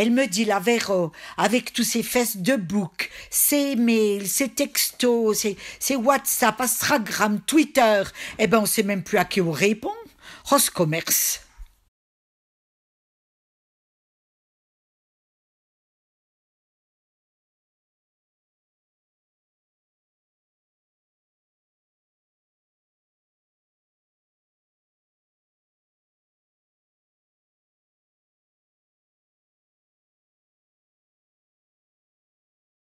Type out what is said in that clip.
Elle me dit la Véro, euh, avec tous ses fesses de bouc, ses mails, ses textos, ses, WhatsApp, Instagram, Twitter. Eh ben, on sait même plus à qui on répond. Commerce.